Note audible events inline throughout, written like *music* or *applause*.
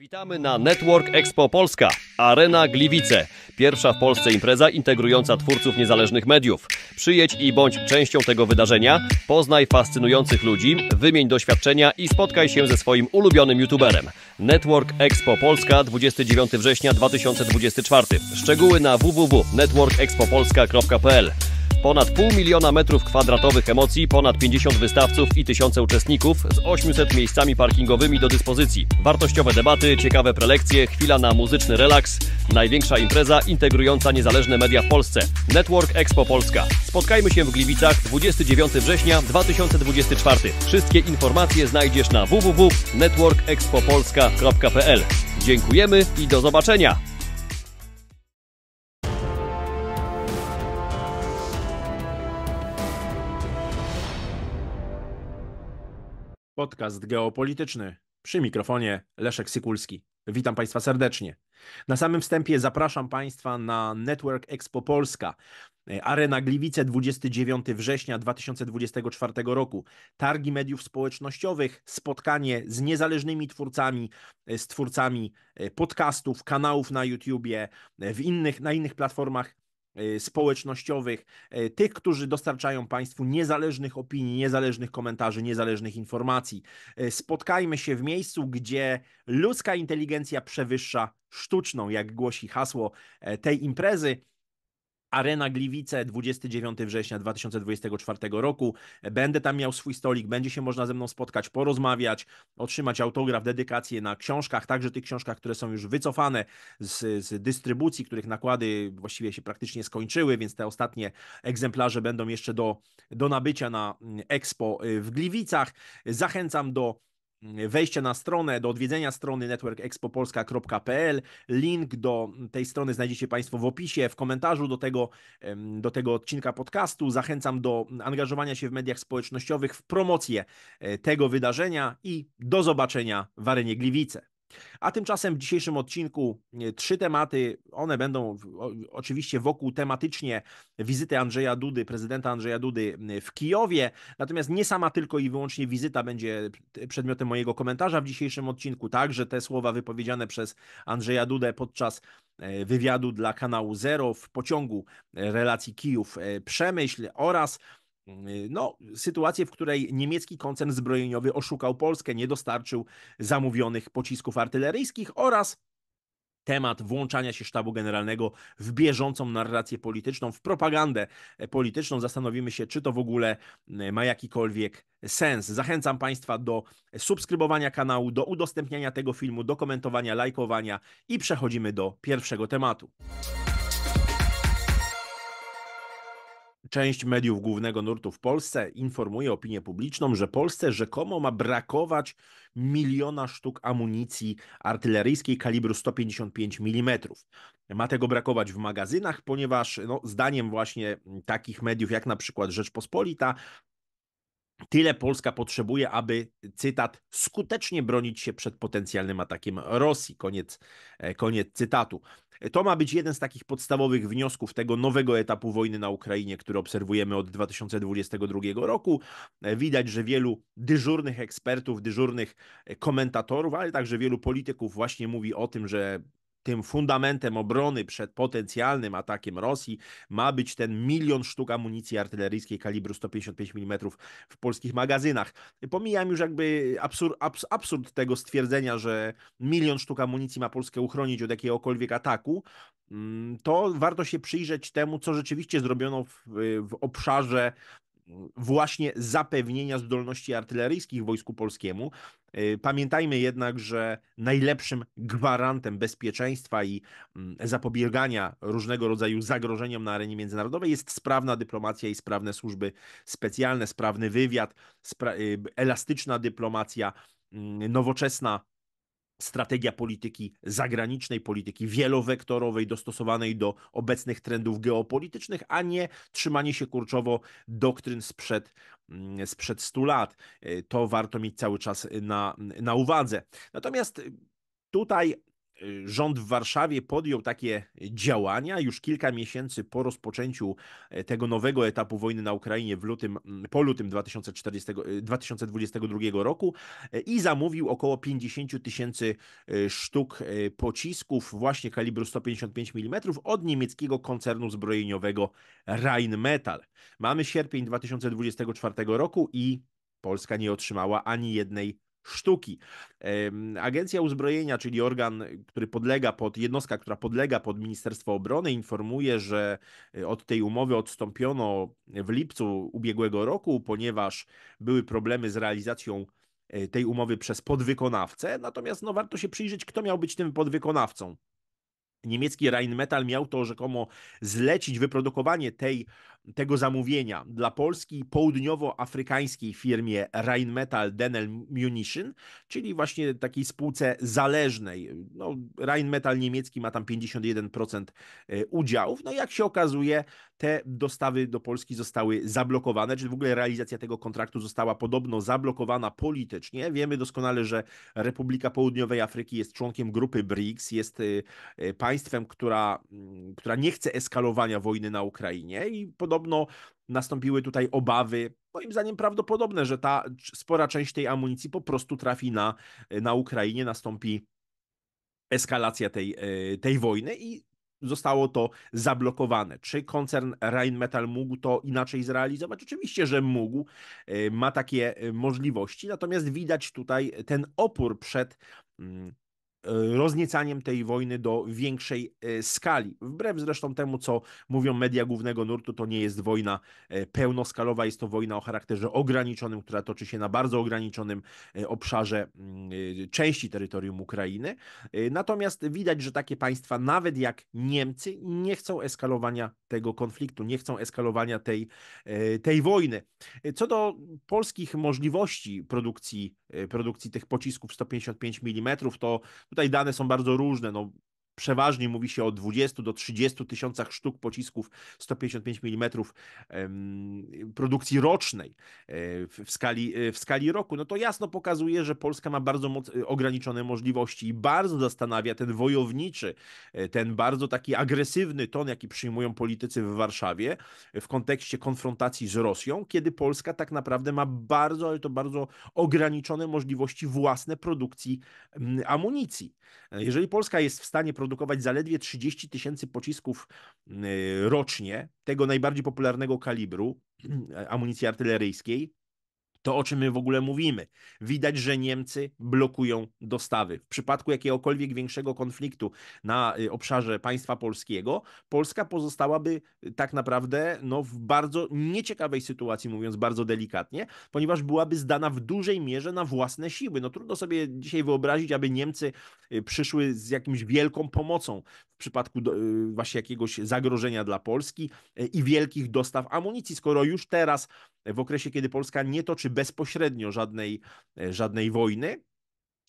Witamy na Network Expo Polska, Arena Gliwice. Pierwsza w Polsce impreza integrująca twórców niezależnych mediów. Przyjedź i bądź częścią tego wydarzenia, poznaj fascynujących ludzi, wymień doświadczenia i spotkaj się ze swoim ulubionym youtuberem. Network Expo Polska 29 września 2024. Szczegóły na www.networkexpopolska.pl Ponad pół miliona metrów kwadratowych emocji, ponad 50 wystawców i tysiące uczestników z 800 miejscami parkingowymi do dyspozycji. Wartościowe debaty, ciekawe prelekcje, chwila na muzyczny relaks. Największa impreza integrująca niezależne media w Polsce. Network Expo Polska. Spotkajmy się w Gliwicach 29 września 2024. Wszystkie informacje znajdziesz na www.networkexpopolska.pl. Dziękujemy i do zobaczenia! Podcast geopolityczny. Przy mikrofonie Leszek Sykulski. Witam Państwa serdecznie. Na samym wstępie zapraszam Państwa na Network Expo Polska. Arena Gliwice 29 września 2024 roku. Targi mediów społecznościowych, spotkanie z niezależnymi twórcami, z twórcami e, podcastów, kanałów na YouTubie, e, w innych, na innych platformach E, społecznościowych, e, tych, którzy dostarczają Państwu niezależnych opinii, niezależnych komentarzy, niezależnych informacji. E, spotkajmy się w miejscu, gdzie ludzka inteligencja przewyższa sztuczną, jak głosi hasło tej imprezy. Arena Gliwice 29 września 2024 roku. Będę tam miał swój stolik, będzie się można ze mną spotkać, porozmawiać, otrzymać autograf, dedykację na książkach, także tych książkach, które są już wycofane z, z dystrybucji, których nakłady właściwie się praktycznie skończyły, więc te ostatnie egzemplarze będą jeszcze do, do nabycia na mm, Expo y, w Gliwicach. Zachęcam do wejście na stronę, do odwiedzenia strony networkexpopolska.pl. Link do tej strony znajdziecie Państwo w opisie, w komentarzu do tego, do tego odcinka podcastu. Zachęcam do angażowania się w mediach społecznościowych, w promocję e, tego wydarzenia i do zobaczenia w Arenie Gliwice. A tymczasem w dzisiejszym odcinku e, trzy tematy, one będą oczywiście wokół tematycznie wizyty Andrzeja Dudy, prezydenta Andrzeja Dudy w Kijowie, natomiast nie sama tylko i wyłącznie wizyta będzie przedmiotem mojego komentarza w dzisiejszym odcinku, także te słowa wypowiedziane przez Andrzeja Dudę podczas e, wywiadu dla kanału Zero w pociągu e, relacji Kijów-Przemyśl oraz Y, no, sytuację, w której niemiecki koncern zbrojeniowy oszukał Polskę, nie dostarczył zamówionych pocisków artyleryjskich oraz temat włączania się sztabu generalnego w bieżącą narrację polityczną, w propagandę e, polityczną. Zastanowimy się, czy to w ogóle e, ma jakikolwiek sens. Zachęcam Państwa do subskrybowania kanału, do udostępniania tego filmu, do komentowania, lajkowania i przechodzimy do pierwszego tematu. Część mediów głównego nurtu w Polsce informuje opinię publiczną, że Polsce rzekomo ma brakować miliona sztuk amunicji artyleryjskiej kalibru 155 mm. Ma tego brakować w magazynach, ponieważ no, zdaniem właśnie mm, takich mediów jak na przykład Rzeczpospolita, Tyle Polska potrzebuje, aby, cytat, skutecznie bronić się przed potencjalnym atakiem Rosji. Koniec, e, koniec cytatu. To ma być jeden z takich podstawowych wniosków tego nowego etapu wojny na Ukrainie, który obserwujemy od 2022 roku. Widać, że wielu dyżurnych ekspertów, dyżurnych komentatorów, ale także wielu polityków właśnie mówi o tym, że tym fundamentem obrony przed potencjalnym atakiem Rosji ma być ten milion sztuk amunicji artyleryjskiej kalibru 155 mm w polskich magazynach. Pomijam już jakby absur abs absurd tego stwierdzenia, że milion sztuk amunicji ma Polskę uchronić od jakiegokolwiek ataku, mm, to warto się przyjrzeć temu, co rzeczywiście zrobiono w, w obszarze właśnie zapewnienia zdolności artyleryjskich Wojsku Polskiemu. Y, pamiętajmy jednak, że najlepszym gwarantem bezpieczeństwa i mm, zapobiegania różnego rodzaju zagrożeniom na arenie międzynarodowej jest sprawna dyplomacja i sprawne służby specjalne, sprawny wywiad, spra y, elastyczna dyplomacja, mm, nowoczesna strategia polityki zagranicznej, polityki wielowektorowej, dostosowanej do obecnych trendów geopolitycznych, a nie trzymanie się kurczowo doktryn sprzed, mm, sprzed 100 lat. E, to warto mieć cały czas e, na, na uwadze. Natomiast e, tutaj rząd w Warszawie podjął takie działania już kilka miesięcy po rozpoczęciu e, tego nowego etapu wojny na Ukrainie w lutym, mm, po lutym 2040, 2022 e, roku e, i zamówił około 50 tysięcy sztuk pocisków właśnie kalibru 155 mm od niemieckiego koncernu zbrojeniowego Rheinmetall. Mamy sierpień 2024 roku i Polska nie otrzymała ani jednej sztuki. Agencja Uzbrojenia, czyli organ, który podlega pod, jednostka, która podlega pod Ministerstwo Obrony, informuje, że e, od tej umowy odstąpiono w lipcu ubiegłego roku, ponieważ były problemy z realizacją e, tej umowy przez podwykonawcę. Natomiast no, warto się przyjrzeć, kto miał być tym podwykonawcą. Niemiecki Rheinmetall miał to rzekomo zlecić wyprodukowanie tej tego zamówienia dla polskiej południowoafrykańskiej firmie Rheinmetall Denel Munition, czyli właśnie takiej spółce zależnej. No, Rheinmetall niemiecki ma tam 51% e, udziałów. No jak się okazuje, te dostawy do Polski zostały zablokowane, czyli w ogóle realizacja tego kontraktu została podobno zablokowana politycznie. Wiemy doskonale, że Republika Południowej Afryki jest członkiem grupy BRICS, jest e, e, państwem, która, która nie chce eskalowania wojny na Ukrainie i podobno podobno nastąpiły tutaj obawy, moim zdaniem prawdopodobne, że ta spora część tej amunicji po prostu trafi na, na Ukrainie, nastąpi eskalacja tej, e, tej wojny i zostało to zablokowane. Czy koncern Rheinmetall mógł to inaczej zrealizować? Oczywiście, że mógł, e, ma takie e, możliwości, natomiast widać tutaj ten opór przed mm, E, rozniecaniem tej wojny do większej e, skali. Wbrew zresztą temu, co mówią media głównego nurtu, to nie jest wojna e, pełnoskalowa, jest to wojna o charakterze ograniczonym, która toczy się na bardzo ograniczonym obszarze mm, części terytorium Ukrainy. Natomiast widać, że takie państwa, nawet jak Niemcy, nie chcą eskalowania tego konfliktu, nie chcą eskalowania tej, tej wojny. Co do polskich możliwości produkcji, produkcji tych pocisków 155 mm, to Tutaj dane są bardzo różne, no przeważnie mówi się o 20 do 30 tysiącach sztuk pocisków 155 mm produkcji rocznej e, w skali, e, w skali roku, no to jasno pokazuje, że Polska ma bardzo moc, e, ograniczone możliwości i bardzo zastanawia ten wojowniczy, ten bardzo taki agresywny ton, jaki przyjmują politycy w Warszawie w kontekście konfrontacji z Rosją, kiedy Polska tak naprawdę ma bardzo, ale to bardzo ograniczone możliwości własne produkcji amunicji. Jeżeli Polska jest w stanie produkować produkować zaledwie 30 tysięcy pocisków y, rocznie, tego najbardziej popularnego kalibru, *clears throat* amunicji artyleryjskiej, to, o czym my w ogóle mówimy. Widać, że Niemcy blokują dostawy. W przypadku jakiegokolwiek większego konfliktu na y, obszarze państwa polskiego, Polska pozostałaby y, tak naprawdę no, w bardzo nieciekawej sytuacji, mówiąc bardzo delikatnie, ponieważ byłaby zdana w dużej mierze na własne siły. No trudno sobie dzisiaj wyobrazić, aby Niemcy y, przyszły z jakimś wielką pomocą w przypadku do, właśnie jakiegoś zagrożenia dla Polski i wielkich dostaw amunicji, skoro już teraz w okresie, kiedy Polska nie toczy bezpośrednio żadnej, e, żadnej wojny,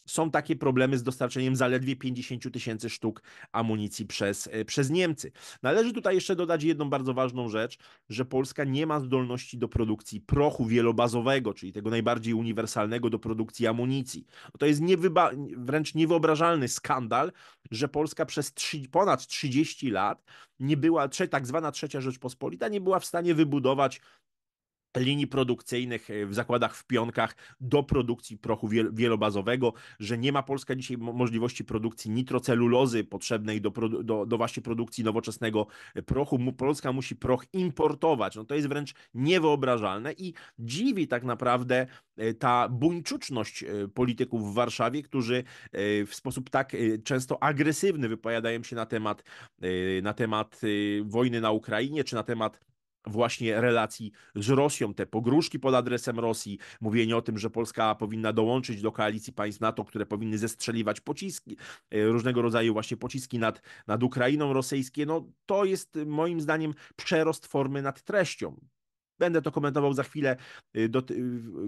są takie problemy z dostarczeniem zaledwie 50 tysięcy sztuk amunicji przez, e, przez Niemcy. Należy tutaj jeszcze dodać jedną bardzo ważną rzecz, że Polska nie ma zdolności do produkcji prochu wielobazowego, czyli tego najbardziej uniwersalnego do produkcji amunicji. To jest niewyba- wręcz niewyobrażalny skandal, że Polska przez trzy ponad 30 lat nie była, tak zwana trzecia Rzeczpospolita, nie była w stanie wybudować linii produkcyjnych e, w zakładach w Pionkach do produkcji prochu wielobazowego, że nie ma Polska dzisiaj możliwości produkcji nitrocelulozy potrzebnej do, do, do, właśnie produkcji nowoczesnego e, prochu. Polska musi proch importować. No to jest wręcz niewyobrażalne i dziwi tak naprawdę e, ta buńczuczność polityków w Warszawie, którzy w sposób tak często agresywny wypowiadają się na temat, na temat wojny na Ukrainie czy na temat właśnie relacji z Rosją, te pogróżki pod adresem Rosji, mówienie o tym, że Polska powinna dołączyć do koalicji państw NATO, które powinny zestrzeliwać pociski, e, różnego rodzaju właśnie pociski nad, nad Ukrainą rosyjskie, no to jest e, moim zdaniem przerost formy nad treścią. Będę to komentował za chwilę, e, do,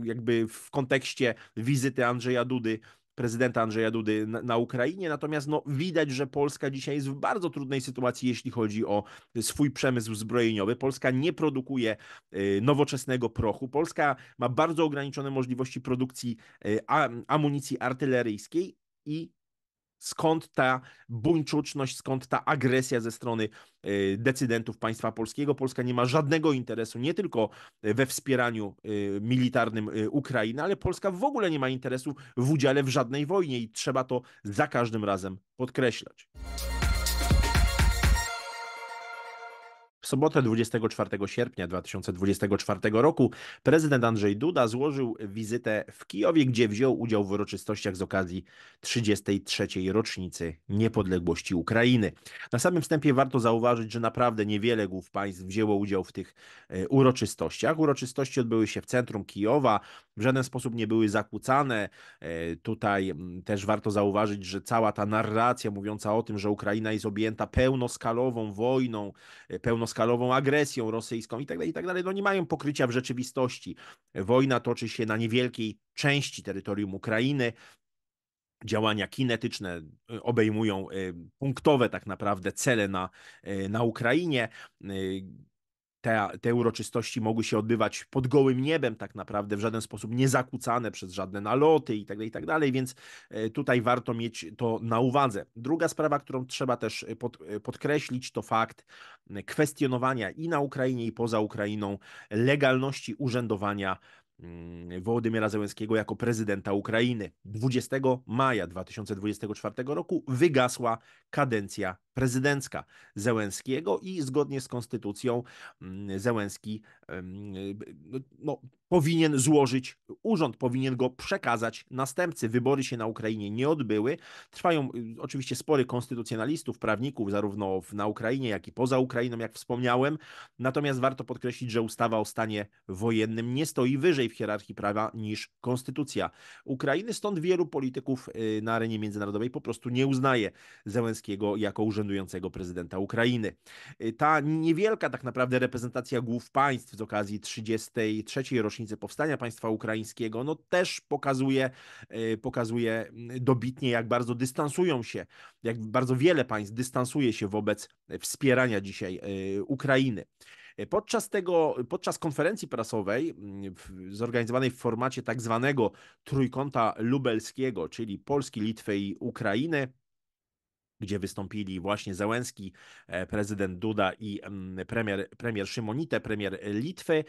jakby w kontekście wizyty Andrzeja Dudy prezydenta Andrzeja Dudy na, na, Ukrainie. Natomiast no, widać, że Polska dzisiaj jest w bardzo trudnej sytuacji, jeśli chodzi o swój przemysł zbrojeniowy. Polska nie produkuje y, nowoczesnego prochu. Polska ma bardzo ograniczone możliwości produkcji y, amunicji artyleryjskiej i skąd ta buńczuczność, skąd ta agresja ze strony e, decydentów państwa polskiego. Polska nie ma żadnego interesu nie tylko we wspieraniu e, militarnym e, Ukrainy, ale Polska w ogóle nie ma interesu w udziale w żadnej wojnie i trzeba to za każdym razem podkreślać. sobotę 24 sierpnia 2024 roku prezydent Andrzej Duda złożył wizytę w Kijowie, gdzie wziął udział w uroczystościach z okazji 33. rocznicy niepodległości Ukrainy. Na samym wstępie warto zauważyć, że naprawdę niewiele głów państw wzięło udział w tych e, uroczystościach. Uroczystości odbyły się w centrum Kijowa w żaden sposób nie były zakłócane. E, tutaj mm, też warto zauważyć, że cała ta narracja mówiąca o tym, że Ukraina jest objęta pełnoskalową wojną, e, pełnoskalową agresją rosyjską itd., tak itd., tak no nie mają pokrycia w rzeczywistości. Wojna toczy się na niewielkiej części terytorium Ukrainy, działania kinetyczne e, obejmują punktowe tak naprawdę cele na, na Ukrainie te, te uroczystości mogły się odbywać pod gołym niebem, tak naprawdę, w żaden sposób nie zakłócane przez żadne naloty itd., tak tak dalej, więc e, tutaj warto mieć to na uwadze. Druga sprawa, którą trzeba też e, pod, e, podkreślić, to fakt kwestionowania i na Ukrainie, i poza Ukrainą legalności urzędowania Mm, Wołodymyra Zełenskiego jako prezydenta Ukrainy. 20 maja 2024 roku wygasła kadencja prezydencka Zełenskiego i zgodnie z konstytucją mm, Zełenski y, no, powinien złożyć, urząd powinien go przekazać następcy. Wybory się na Ukrainie nie odbyły. Trwają y, oczywiście spory konstytucjonalistów, prawników, zarówno na Ukrainie, jak i poza Ukrainą, jak wspomniałem. Natomiast warto podkreślić, że ustawa o stanie wojennym nie stoi wyżej w hierarchii prawa niż konstytucja Ukrainy, stąd wielu polityków y, na arenie międzynarodowej po prostu nie uznaje Zełenskiego jako urzędującego prezydenta Ukrainy. Y, ta niewielka tak naprawdę reprezentacja głów państw z okazji 33. rocznicy powstania państwa ukraińskiego, no też pokazuje, e, pokazuje mm, dobitnie, jak bardzo dystansują się, jak bardzo wiele państw dystansuje się wobec wspierania dzisiaj e, Ukrainy. E, podczas tego, podczas konferencji prasowej mm, zorganizowanej w formacie tak zwanego trójkąta lubelskiego, czyli Polski, Litwy i Ukrainy, gdzie wystąpili właśnie załęski e, prezydent Duda i mm, premier, premier Szymonite, premier Litwy,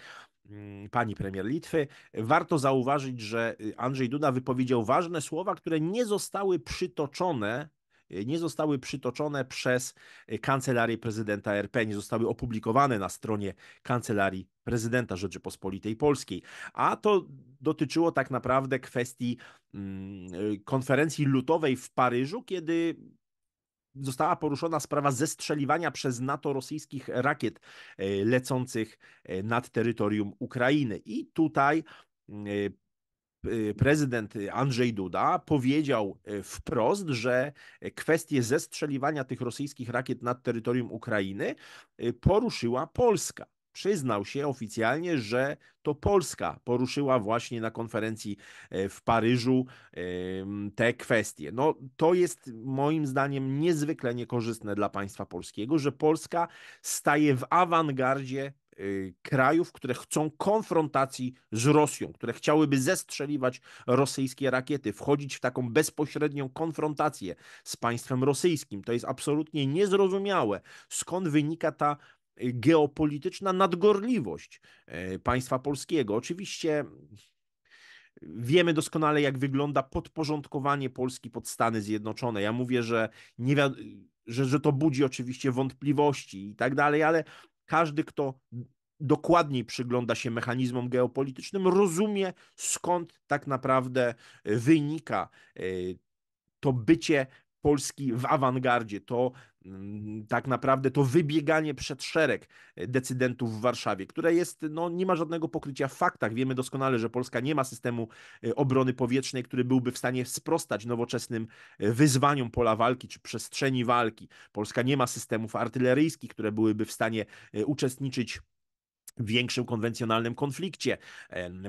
mm, pani premier Litwy. Warto zauważyć, że y, Andrzej Duda wypowiedział ważne słowa, które nie zostały przytoczone y, nie zostały przytoczone przez y, kancelarię prezydenta RP, nie zostały opublikowane na stronie kancelarii prezydenta Rzeczypospolitej Polskiej. A to dotyczyło tak naprawdę kwestii mm, konferencji lutowej w Paryżu, kiedy została poruszona sprawa zestrzeliwania przez NATO rosyjskich rakiet e, lecących e, nad terytorium Ukrainy. I tutaj mm, e, prezydent Andrzej Duda powiedział wprost, że kwestię zestrzeliwania tych rosyjskich rakiet nad terytorium Ukrainy poruszyła Polska przyznał się oficjalnie, że to Polska poruszyła właśnie na konferencji e, w Paryżu te kwestie. No, to jest moim zdaniem niezwykle niekorzystne dla państwa polskiego, że Polska staje w awangardzie y, krajów, które chcą konfrontacji z Rosją, które chciałyby zestrzeliwać rosyjskie rakiety, wchodzić w taką bezpośrednią konfrontację z państwem rosyjskim. To jest absolutnie niezrozumiałe, skąd wynika ta Y, geopolityczna nadgorliwość e, państwa polskiego. Oczywiście mm, wiemy doskonale, jak wygląda podporządkowanie Polski pod Stany Zjednoczone. Ja mówię, że, nie że, że to budzi oczywiście wątpliwości i tak dalej, ale każdy, kto dokładniej przygląda się mechanizmom geopolitycznym, rozumie skąd tak naprawdę e, wynika e, to bycie Polski w awangardzie. To mm, tak naprawdę to wybieganie przed szereg e, decydentów w Warszawie, które jest, no, nie ma żadnego pokrycia w faktach. Wiemy doskonale, że Polska nie ma systemu e, obrony powietrznej, który byłby w stanie sprostać nowoczesnym e, wyzwaniom pola walki czy przestrzeni walki. Polska nie ma systemów artyleryjskich, które byłyby w stanie uczestniczyć większym konwencjonalnym konflikcie.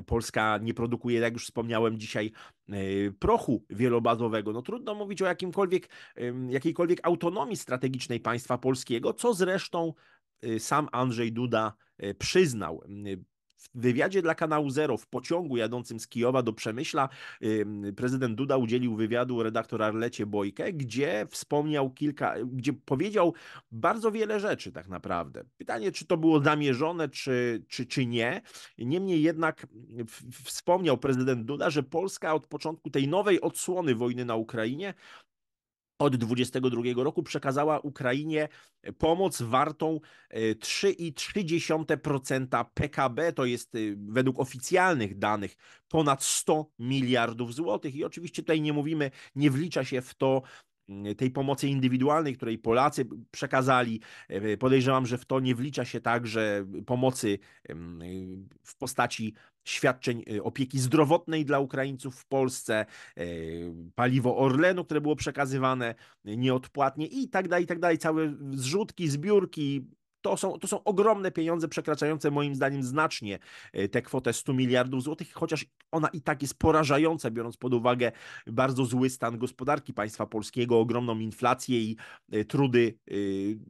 Polska nie produkuje, jak już wspomniałem dzisiaj, e, prochu wielobazowego. No trudno mówić o jakimkolwiek, jakiejkolwiek autonomii strategicznej państwa polskiego, co zresztą e, sam Andrzej Duda e, przyznał. W wywiadzie dla kanału Zero w pociągu jadącym z Kijowa do Przemyśla prezydent Duda udzielił wywiadu redaktor Arlecie Bojkę, gdzie wspomniał kilka, gdzie powiedział bardzo wiele rzeczy tak naprawdę. Pytanie, czy to było zamierzone, czy, czy, czy nie. Niemniej jednak wspomniał prezydent Duda, że Polska od początku tej nowej odsłony wojny na Ukrainie od 22 roku przekazała Ukrainie pomoc wartą 3,3% e, PKB, to jest y, według oficjalnych danych ponad 100 miliardów złotych i oczywiście tutaj nie mówimy, nie wlicza się w to Mm, tej pomocy indywidualnej, której Polacy przekazali. E, podejrzewam, że w to nie wlicza się także pomocy w postaci świadczeń e, opieki zdrowotnej dla Ukraińców w Polsce, e, paliwo Orlenu, które było przekazywane nieodpłatnie i tak dalej, i tak dalej. Całe zrzutki, zbiórki, to są, to są ogromne pieniądze przekraczające moim zdaniem znacznie e, tę kwotę 100 miliardów złotych, chociaż ona i tak jest porażająca, biorąc pod uwagę bardzo zły stan gospodarki państwa polskiego, ogromną inflację i e, trudy, e,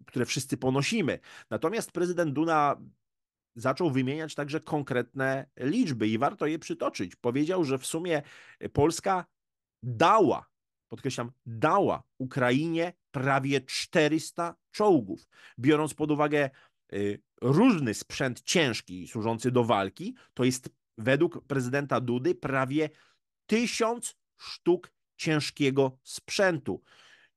które wszyscy ponosimy. Natomiast prezydent Duna zaczął wymieniać także konkretne liczby i warto je przytoczyć. Powiedział, że w sumie Polska dała, podkreślam, dała Ukrainie prawie 400 czołgów. Biorąc pod uwagę y, różny sprzęt ciężki służący do walki, to jest według prezydenta Dudy prawie 1000 sztuk ciężkiego sprzętu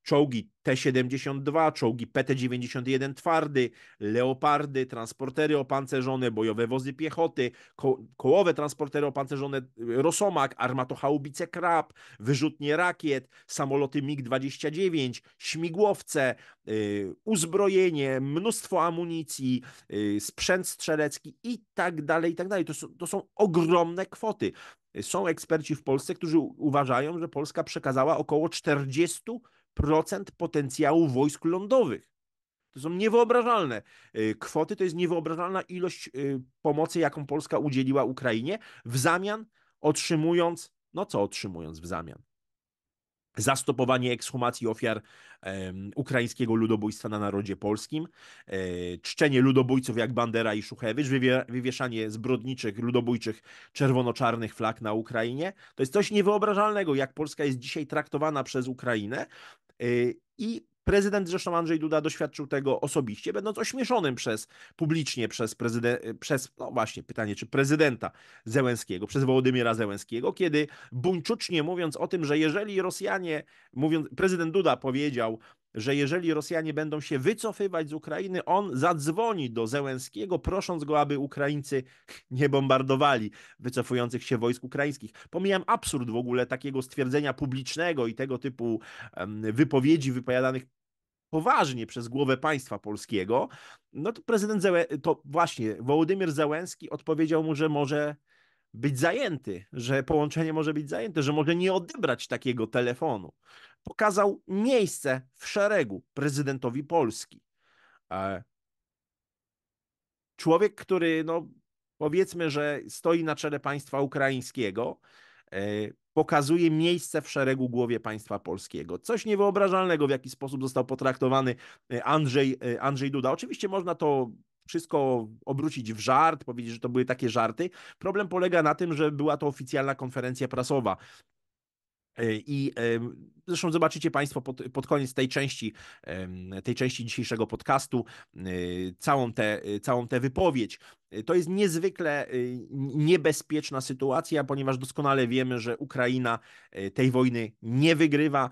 czołgi T-72, czołgi PT-91 twardy, leopardy, transportery opancerzone, bojowe wozy piechoty, ko kołowe transportery opancerzone y, Rosomak, armatochaubice Krab, wyrzutnie rakiet, samoloty MiG-29, śmigłowce, yy, uzbrojenie, mnóstwo amunicji, yy, sprzęt strzelecki i tak dalej, i tak dalej. To, to są ogromne kwoty. Y, są eksperci w Polsce, którzy uważają, że Polska przekazała około 40 procent potencjału wojsk lądowych. To są niewyobrażalne y, kwoty, to jest niewyobrażalna ilość y, pomocy, jaką Polska udzieliła Ukrainie, w zamian otrzymując, no co otrzymując w zamian? zastopowanie ekshumacji ofiar ukraińskiego ludobójstwa na narodzie polskim, e, czczenie ludobójców jak Bandera i Szuchewicz, wywieszanie zbrodniczych, ludobójczych, czerwono-czarnych flag na Ukrainie. To jest coś niewyobrażalnego, jak Polska jest dzisiaj traktowana przez Ukrainę. Y, I Prezydent zresztą Andrzej Duda doświadczył tego osobiście, będąc ośmieszonym przez publicznie przez prezyde, przez, no właśnie, pytanie, czy prezydenta Zełęskiego, przez Wołodymyra Zełęskiego, kiedy buńczucznie mówiąc o tym, że jeżeli Rosjanie, mówiąc, prezydent Duda powiedział, że jeżeli Rosjanie będą się wycofywać z Ukrainy, on zadzwoni do Zełęskiego, prosząc go, aby Ukraińcy *laughs* nie bombardowali wycofujących się wojsk ukraińskich. Pomijam absurd w ogóle takiego stwierdzenia publicznego i tego typu wypowiedzi wypowiadanych poważnie przez głowę państwa polskiego, no to prezydent, Zełe, to właśnie Wołodymyr Zełenski odpowiedział mu, że może być zajęty, że połączenie może być zajęte, że może nie odebrać takiego telefonu. Pokazał miejsce w szeregu prezydentowi Polski. E, człowiek, który, no powiedzmy, że stoi na czele państwa ukraińskiego, e, pokazuje miejsce w szeregu głowie państwa polskiego. Coś niewyobrażalnego, w jaki sposób został potraktowany e, Andrzej, e, Andrzej Duda. Oczywiście można to wszystko obrócić w żart, powiedzieć, że to były takie żarty. Problem polega na tym, że była to oficjalna konferencja prasowa. E, I zresztą zobaczycie Państwo pod, pod, koniec tej części, tej części dzisiejszego podcastu całą tę, całą tę wypowiedź. Y, to jest niezwykle y, niebezpieczna sytuacja, ponieważ doskonale wiemy, że Ukraina y, tej wojny nie wygrywa.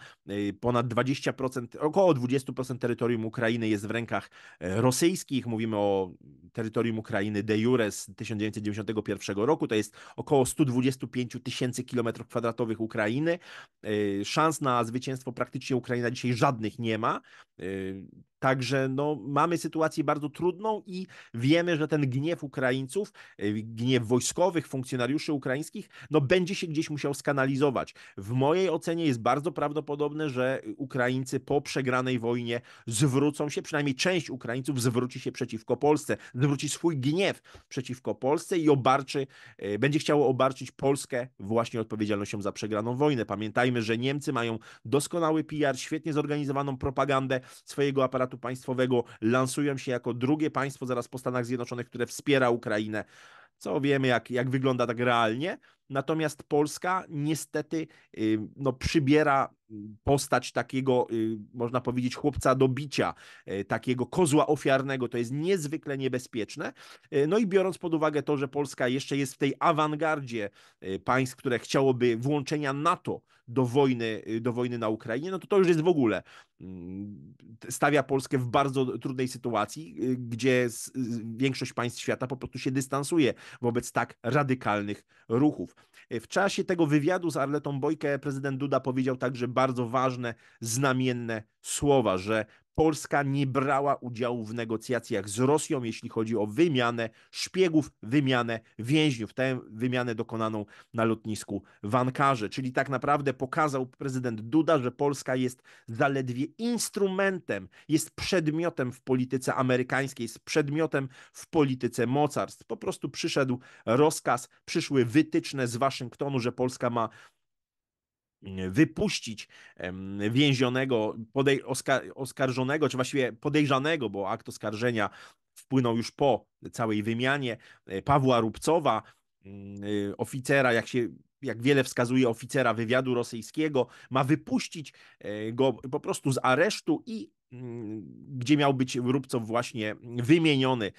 Ponad 20%, około 20% terytorium Ukrainy jest w rękach rosyjskich. Mówimy o terytorium Ukrainy de jure z 1991 roku. To jest około 125 tysięcy kilometrów kwadratowych Ukrainy. Szans na zwycięstwo praktycznie Ukraina dzisiaj żadnych nie ma. Także no, mamy sytuację bardzo trudną i wiemy, że ten gniew Ukraińców, y, gniew wojskowych, funkcjonariuszy ukraińskich, no, będzie się gdzieś musiał skanalizować. W mojej ocenie jest bardzo prawdopodobne, że Ukraińcy po przegranej wojnie zwrócą się, przynajmniej część Ukraińców zwróci się przeciwko Polsce, zwróci swój gniew przeciwko Polsce i obarczy, y, będzie chciało obarczyć Polskę właśnie odpowiedzialnością za przegraną wojnę. Pamiętajmy, że Niemcy mają doskonały PR, świetnie zorganizowaną propagandę swojego aparatu aparatu państwowego, lansują się jako drugie państwo zaraz po Stanach Zjednoczonych, które wspiera Ukrainę. Co wiemy, jak, jak wygląda tak realnie. Natomiast Polska niestety y, no, przybiera mm, postać takiego, y, można powiedzieć, chłopca do bicia, y, takiego kozła ofiarnego. To jest niezwykle niebezpieczne. No i biorąc pod uwagę to, że Polska jeszcze jest w tej awangardzie państw, które chciałoby włączenia NATO do wojny, do wojny na Ukrainie, no to to już jest w ogóle mm, stawia Polskę w bardzo trudnej sytuacji, gdzie większość państw świata po prostu się dystansuje wobec tak radykalnych ruchów. W czasie tego wywiadu z Arletą Bojkę prezydent Duda powiedział także bardzo ważne, znamienne słowa, że Polska nie brała udziału w negocjacjach z Rosją, jeśli chodzi o wymianę szpiegów, wymianę więźniów. Tę wymianę dokonaną na lotnisku w Ankarze. Czyli tak naprawdę pokazał prezydent Duda, że Polska jest zaledwie instrumentem, jest przedmiotem w polityce amerykańskiej, jest przedmiotem w polityce mocarstw. Po prostu przyszedł rozkaz, przyszły wytyczne z Waszyngtonu, że Polska ma Mm, wypuścić więzionego, podej- oskar- oskarżonego, czy właściwie podejrzanego, bo akt oskarżenia wpłynął już po całej wymianie, e, Pawła Rubcowa, mm, y, oficera, jak się jak wiele wskazuje oficera wywiadu rosyjskiego, ma wypuścić e, go po prostu z aresztu i mm, gdzie miał być Rubcow właśnie wymieniony e,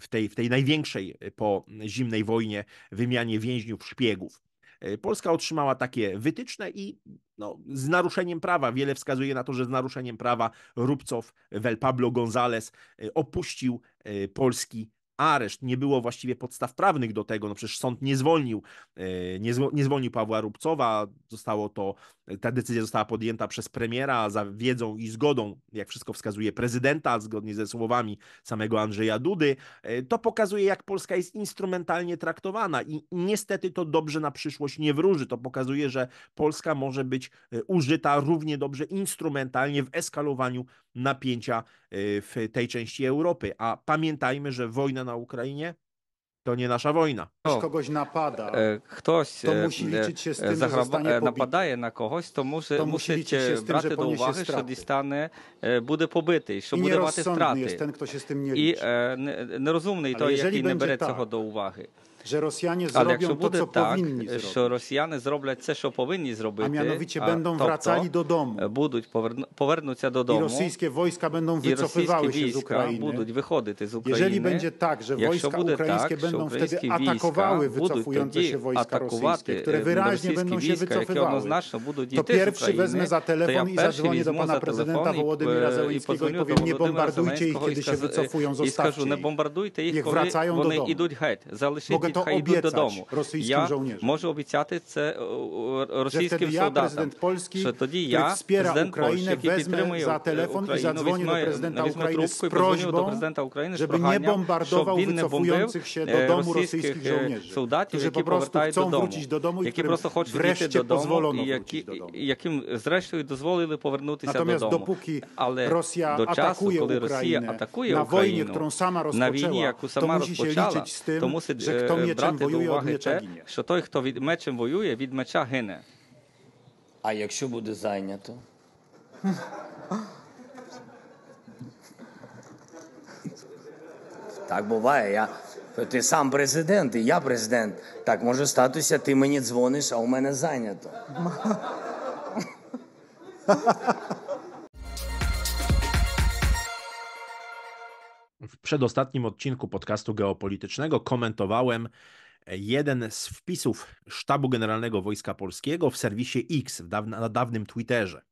w tej, w tej największej po zimnej wojnie wymianie więźniów szpiegów. E, Polska otrzymała takie wytyczne i no, z naruszeniem prawa, wiele wskazuje na to, że z naruszeniem prawa Rubcow, Vel Pablo González e, opuścił e, polski areszt, nie było właściwie podstaw prawnych do tego, no przecież sąd nie zwolnił, e, nie, zwo, nie zwolnił Pawła Rubcowa, zostało to, ta decyzja została podjęta przez premiera za wiedzą i zgodą, jak wszystko wskazuje prezydenta, zgodnie ze słowami samego Andrzeja Dudy. E, to pokazuje, jak Polska jest instrumentalnie traktowana i niestety to dobrze na przyszłość nie wróży. To pokazuje, że Polska może być e, użyta równie dobrze instrumentalnie w eskalowaniu napięcia y, w tej części Europy. A pamiętajmy, że wojna na Ukrainie to nie nasza wojna. Ktoś kogoś napada. E, ktoś to e, musi e, liczyć się z tym, że zostanie napadaje na kogoś, to musi, to musi liczyć się z tym, że do uwagi, що дістане буде побитий, що буде мати Jest ten, kto się z tym nie liczy. І нерозумний to який не бере tego do uwagi że Rosjanie zrobią to, co tak, powinni zrobić. co, powinni zrobić. A mianowicie e, będą wracali do domu. E, będą powrócić do domu. I rosyjskie wojska będą wycofywały się z Ukrainy. wychodzić z Ukrainy. Jeżeli będzie tak, że wojska tak, ukraińskie będą wtedy atakowały wycofujące się wojska rosyjskie, e, które wyraźnie będą się wycofywały, to pierwszy wezmę za telefon i zadzwonię do pana prezydenta Wołodymyra Zełenskiego i powiem, nie bombardujcie ich, kiedy się wycofują, zostawcie ich. Nie bombardujcie ich, kiedy wracają do domu. Mogę хай хай йдуть додому. Я можу обіцяти це е, е, російським солдатам. Що тоді я президент Польщі, який підтримує Україну, візьме трубку і подзвонив до президента України з проганням, щоб він не бомбив е, російських солдатів, які повертають додому, які просто хочуть врешті додому, і які яким зрештою дозволили повернутися додому. Але до часу, коли Росія атакує Україну, на війні, яку сама розпочала, то мусить має брати до уваги те, що той, хто від мечем воює, від меча гине. А якщо буде зайнято? Так буває. Я... Ти сам президент, і я президент. Так може статися, ти мені дзвониш, а у мене зайнято. przedostatnim odcinku podcastu geopolitycznego komentowałem e, jeden z wpisów Sztabu Generalnego Wojska Polskiego w serwisie X na dawnym Twitterze.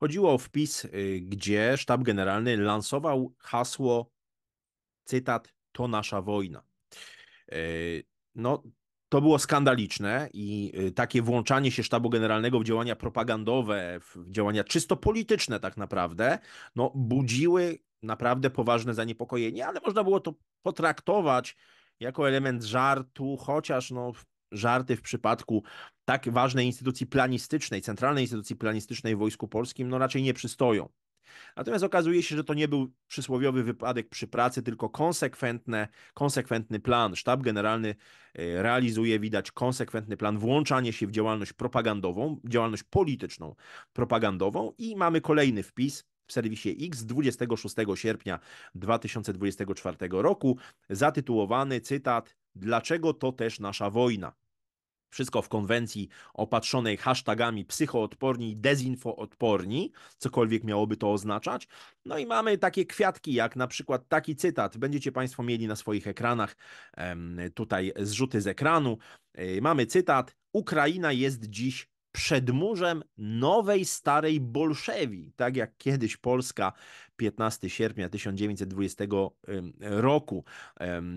Chodziło o wpis, y, gdzie Sztab Generalny lansował hasło, cytat, to nasza wojna. E, no, to było skandaliczne i y, takie włączanie się sztabu generalnego w działania propagandowe, w działania czysto polityczne tak naprawdę, no, budziły naprawdę poważne zaniepokojenie, ale można było to potraktować jako element żartu, chociaż no, żarty w przypadku tak ważnej instytucji planistycznej, centralnej instytucji planistycznej w Wojsku Polskim, no raczej nie przystoją. Natomiast okazuje się, że to nie był przysłowiowy wypadek przy pracy, tylko konsekwentne, konsekwentny plan. Sztab Generalny e, realizuje, widać, konsekwentny plan włączanie się w działalność propagandową, działalność polityczną propagandową i mamy kolejny wpis – w serwisie X 26 sierpnia 2024 roku, zatytułowany cytat Dlaczego to też nasza wojna? Wszystko w konwencji opatrzonej hashtagami psychoodporni i dezinfoodporni, cokolwiek miałoby to oznaczać. No i mamy takie kwiatki, jak na przykład taki cytat. Będziecie Państwo mieli na swoich ekranach tutaj zrzuty z ekranu. Y, mamy cytat: Ukraina jest dziś przedmurzem nowej starej bolszewii, tak jak kiedyś Polska 15 sierpnia 1920 roku.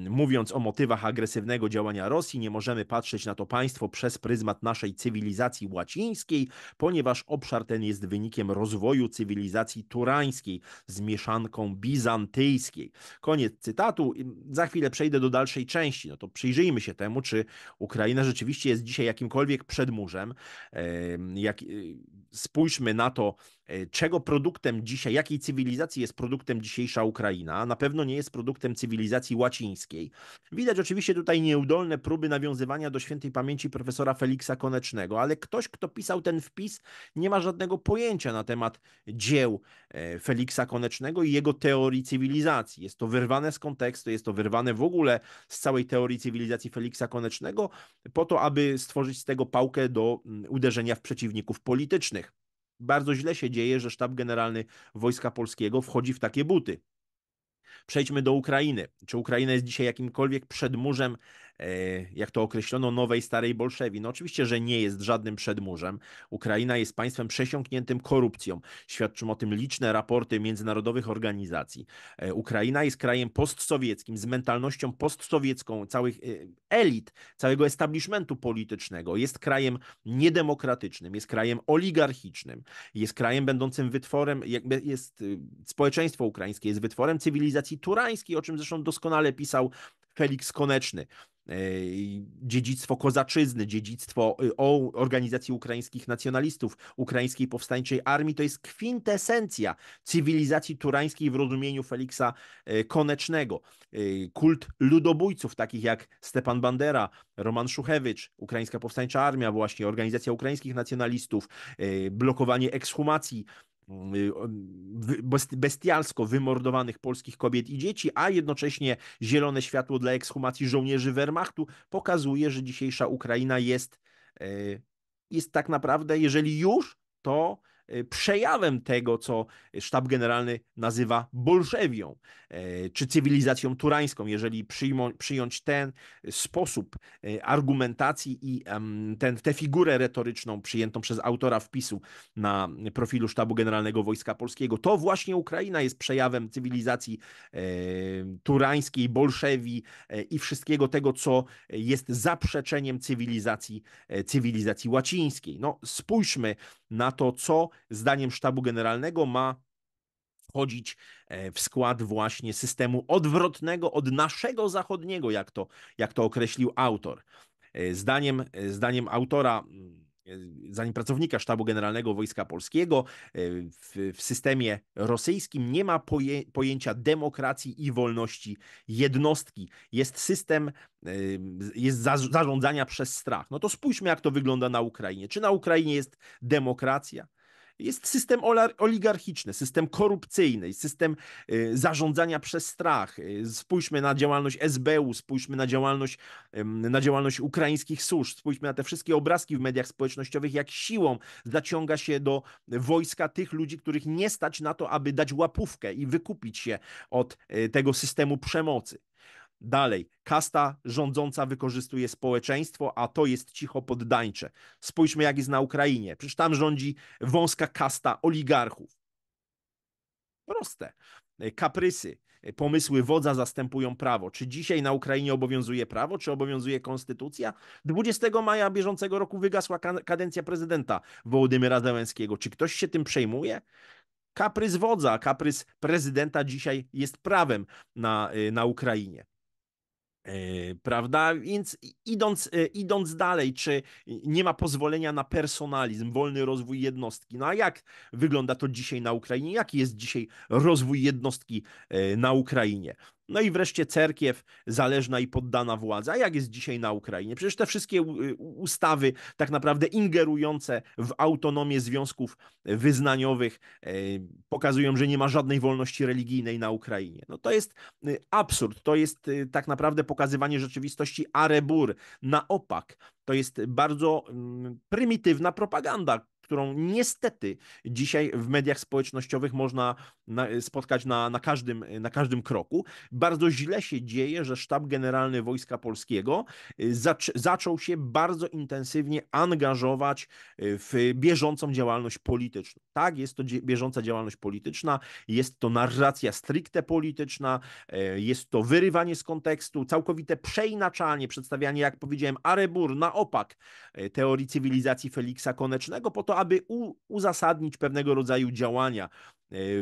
Mówiąc o motywach agresywnego działania Rosji, nie możemy patrzeć na to państwo przez pryzmat naszej cywilizacji łacińskiej, ponieważ obszar ten jest wynikiem rozwoju cywilizacji turańskiej z mieszanką bizantyjskiej. Koniec cytatu. Za chwilę przejdę do dalszej części. No to przyjrzyjmy się temu, czy Ukraina rzeczywiście jest dzisiaj jakimkolwiek przedmurzem. Jak, y, spójrzmy na to, E, czego produktem dzisiaj, jakiej cywilizacji jest produktem dzisiejsza Ukraina. Na pewno nie jest produktem cywilizacji łacińskiej. Widać oczywiście tutaj nieudolne próby nawiązywania do świętej pamięci profesora Feliksa Konecznego, ale ktoś, kto pisał ten wpis, nie ma żadnego pojęcia na temat dzieł e, Feliksa Konecznego i jego teorii cywilizacji. Jest to wyrwane z kontekstu, jest to wyrwane w ogóle z całej teorii cywilizacji Feliksa Konecznego, po to, aby stworzyć z tego pałkę do mm, uderzenia w przeciwników politycznych bardzo źle się dzieje, że Sztab Generalny Wojska Polskiego wchodzi w takie buty. Przejdźmy do Ukrainy. Czy Ukraina jest dzisiaj jakimkolwiek przedmurzem E, jak to określono, nowej starej Bolszewi. No oczywiście, że nie jest żadnym przedmurzem. Ukraina jest państwem przesiąkniętym korupcją. Świadczą o tym liczne raporty międzynarodowych organizacji. E, Ukraina jest krajem postsowieckim, z mentalnością postsowiecką całych e, elit, całego establishmentu politycznego. Jest krajem niedemokratycznym, jest krajem oligarchicznym, jest krajem będącym wytworem, jakby jest y, społeczeństwo ukraińskie, jest wytworem cywilizacji turańskiej, o czym zresztą doskonale pisał Felix Koneczny. E, dziedzictwo kozaczyzny, dziedzictwo y, organizacji ukraińskich nacjonalistów, ukraińskiej powstańczej armii, to jest kwintesencja cywilizacji turańskiej w rozumieniu Feliksa e, Konecznego. E, kult ludobójców, takich jak Stepan Bandera, Roman Szuchewicz, Ukraińska Powstańcza Armia, właśnie organizacja ukraińskich nacjonalistów, blokowanie ekshumacji Y, bestialsko wymordowanych polskich kobiet i dzieci, a jednocześnie zielone światło dla ekshumacji żołnierzy Wehrmachtu pokazuje, że dzisiejsza Ukraina jest, e, jest tak naprawdę, jeżeli już, to E, przejawem tego, co sztab generalny nazywa bolszewią, e, czy cywilizacją turańską, jeżeli przyjmą, przyjąć ten sposób e, argumentacji i ten, tę figurę retoryczną przyjętą przez autora wpisu na profilu sztabu generalnego Wojska Polskiego. To właśnie Ukraina jest przejawem cywilizacji turańskiej, bolszewii i wszystkiego tego, co jest zaprzeczeniem cywilizacji, cywilizacji łacińskiej. No, spójrzmy na to, co zdaniem sztabu generalnego ma wchodzić e, w skład właśnie systemu odwrotnego od naszego zachodniego, jak to, jak to określił autor. E, zdaniem, e, zdaniem autora mm, zanim pracownika Sztabu Generalnego Wojska Polskiego e, w, w systemie rosyjskim nie ma poje, pojęcia demokracji i wolności jednostki. Jest system e, jest za, zarządzania przez strach. No to spójrzmy, jak to wygląda na Ukrainie. Czy na Ukrainie jest demokracja? Jest system oligarchiczny, system korupcyjny, system y, zarządzania przez strach. Y, spójrzmy na działalność SBU, spójrzmy na działalność, na działalność ukraińskich służb, spójrzmy na te wszystkie obrazki w mediach społecznościowych, jak siłą zaciąga się do wojska tych ludzi, których nie stać na to, aby dać łapówkę i wykupić się od y, tego systemu przemocy. Dalej, kasta rządząca wykorzystuje społeczeństwo, a to jest cicho poddańcze. Spójrzmy, jak jest na Ukrainie. Przecież tam rządzi wąska kasta oligarchów. Proste. Kaprysy, pomysły wodza zastępują prawo. Czy dzisiaj na Ukrainie obowiązuje prawo, czy obowiązuje konstytucja? 20 maja bieżącego roku wygasła kadencja prezydenta Wołodymyra Zełenskiego. Czy ktoś się tym przejmuje? Kaprys wodza, kaprys prezydenta dzisiaj jest prawem na, na Ukrainie. Y, prawda? Więc idąc, y, idąc dalej, czy nie ma pozwolenia na personalizm, wolny rozwój jednostki? No a jak wygląda to dzisiaj na Ukrainie? Jaki jest dzisiaj rozwój jednostki y, na Ukrainie? No i wreszcie cerkiew zależna i poddana władzy. A jak jest dzisiaj na Ukrainie? Przecież te wszystkie ustawy, tak naprawdę ingerujące w autonomię związków wyznaniowych, e, pokazują, że nie ma żadnej wolności religijnej na Ukrainie. No to jest e, absurd. To jest e, tak naprawdę pokazywanie rzeczywistości arebur, na opak. To jest bardzo mm, prymitywna propaganda, którą niestety dzisiaj w mediach społecznościowych można spotkać na, na, każdym, na każdym kroku. Bardzo źle się dzieje, że Sztab Generalny Wojska Polskiego y, zac zaczął się bardzo intensywnie angażować y, w bieżącą działalność polityczną. Tak, jest to bieżąca działalność polityczna, jest to narracja stricte polityczna, y, jest to wyrywanie z kontekstu, całkowite przeinaczanie, przedstawianie, jak powiedziałem, arebur na opak teorii cywilizacji Feliksa Konecznego po to, aby uzasadnić pewnego rodzaju działania e,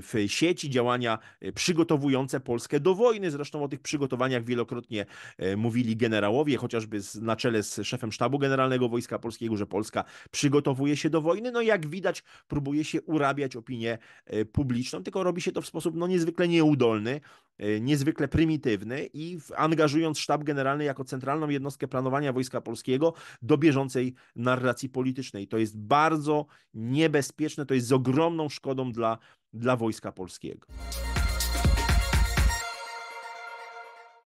w sieci, działania e, przygotowujące Polskę do wojny. Zresztą o tych przygotowaniach wielokrotnie e, mówili generałowie, chociażby na czele z szefem sztabu generalnego Wojska Polskiego, że Polska przygotowuje się do wojny. No jak widać, próbuje się urabiać opinię publiczną, tylko robi się to w sposób no, niezwykle nieudolny. E, niezwykle prymitywny i angażując sztab generalny jako centralną jednostkę planowania Wojska Polskiego do bieżącej narracji politycznej. To jest bardzo niebezpieczne, to jest z ogromną szkodą dla, dla Wojska Polskiego.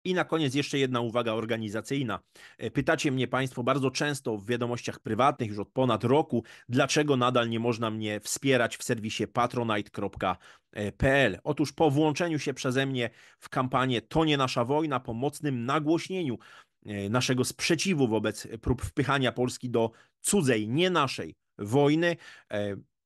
I na koniec jeszcze jedna uwaga organizacyjna. E, pytacie mnie Państwo bardzo często w wiadomościach prywatnych już od ponad roku, dlaczego nadal nie można mnie wspierać w serwisie patronite.pl. E, Otóż po włączeniu się przeze mnie w kampanię To nie nasza wojna, po mocnym nagłośnieniu e, naszego sprzeciwu wobec prób wpychania Polski do cudzej, nie naszej wojny,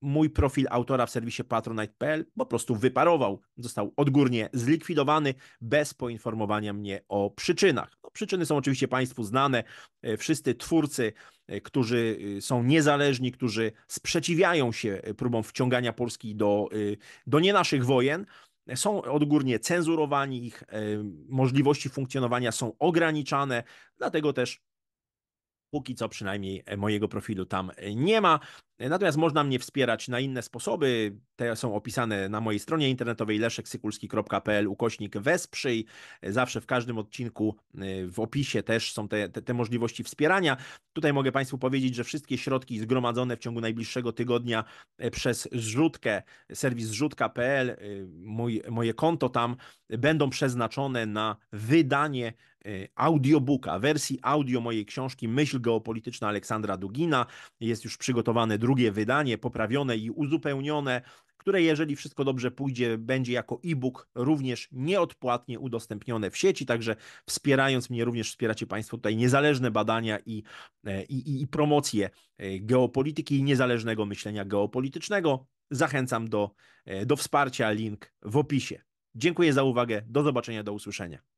mój profil autora w serwisie patronite.pl po prostu wyparował. Został odgórnie zlikwidowany bez poinformowania mnie o przyczynach. No, przyczyny są oczywiście Państwu znane. E, wszyscy twórcy, e, którzy e, są niezależni, którzy sprzeciwiają się próbom wciągania Polski do, do nie naszych wojen, są odgórnie cenzurowani, ich możliwości funkcjonowania są ograniczane, dlatego też Póki co przynajmniej mojego profilu tam nie ma. Natomiast można mnie wspierać na inne sposoby. Te są opisane na mojej stronie internetowej leszeksykulski.pl ukośnik wesprzyj. Zawsze w każdym odcinku y, w opisie też są te, te, te, możliwości wspierania. Tutaj mogę Państwu powiedzieć, że wszystkie środki zgromadzone w ciągu najbliższego tygodnia e, przez zrzutkę, serwis zrzutka.pl, y, mój, moje konto tam, będą przeznaczone na wydanie E, audiobooka, wersji audio mojej książki Myśl geopolityczna Aleksandra Dugina. Jest już przygotowane drugie wydanie, poprawione i uzupełnione które jeżeli wszystko dobrze pójdzie, będzie jako e-book również nieodpłatnie udostępnione w sieci. Także wspierając mnie, również wspieracie Państwo tutaj niezależne badania i, e, i, i promocję e, geopolityki i niezależnego myślenia geopolitycznego. Zachęcam do, do wsparcia, link w opisie. Dziękuję za uwagę, do zobaczenia, do usłyszenia.